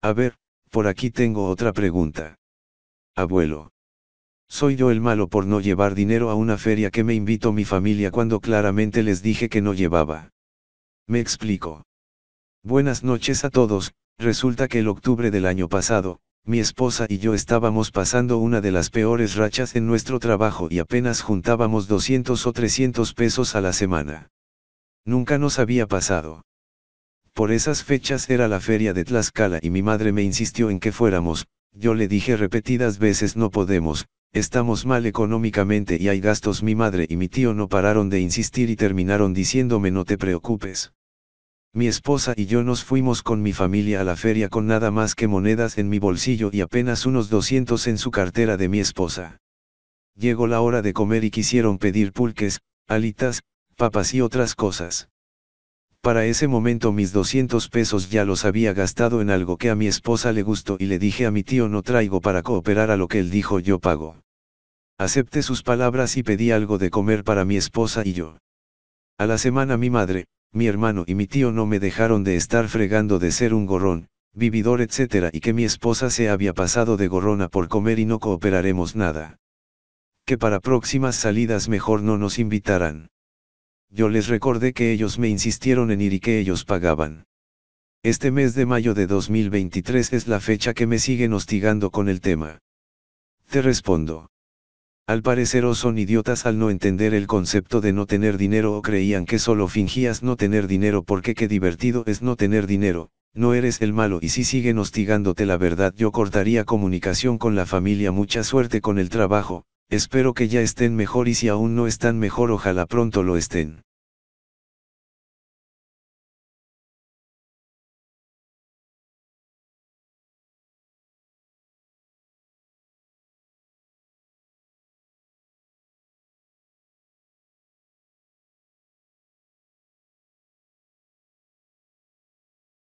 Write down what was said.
A ver, por aquí tengo otra pregunta. Abuelo. ¿Soy yo el malo por no llevar dinero a una feria que me invitó mi familia cuando claramente les dije que no llevaba? Me explico. Buenas noches a todos, resulta que el octubre del año pasado, mi esposa y yo estábamos pasando una de las peores rachas en nuestro trabajo y apenas juntábamos 200 o 300 pesos a la semana. Nunca nos había pasado. Por esas fechas era la feria de Tlaxcala y mi madre me insistió en que fuéramos, yo le dije repetidas veces no podemos, estamos mal económicamente y hay gastos. Mi madre y mi tío no pararon de insistir y terminaron diciéndome no te preocupes. Mi esposa y yo nos fuimos con mi familia a la feria con nada más que monedas en mi bolsillo y apenas unos 200 en su cartera de mi esposa. Llegó la hora de comer y quisieron pedir pulques, alitas, papas y otras cosas. Para ese momento mis 200 pesos ya los había gastado en algo que a mi esposa le gustó y le dije a mi tío no traigo para cooperar a lo que él dijo yo pago. Acepté sus palabras y pedí algo de comer para mi esposa y yo. A la semana mi madre, mi hermano y mi tío no me dejaron de estar fregando de ser un gorrón, vividor etc. y que mi esposa se había pasado de gorrona por comer y no cooperaremos nada. Que para próximas salidas mejor no nos invitarán yo les recordé que ellos me insistieron en ir y que ellos pagaban. Este mes de mayo de 2023 es la fecha que me siguen hostigando con el tema. Te respondo. Al parecer o oh, son idiotas al no entender el concepto de no tener dinero o creían que solo fingías no tener dinero porque qué divertido es no tener dinero, no eres el malo y si siguen hostigándote la verdad yo cortaría comunicación con la familia mucha suerte con el trabajo, espero que ya estén mejor y si aún no están mejor ojalá pronto lo estén.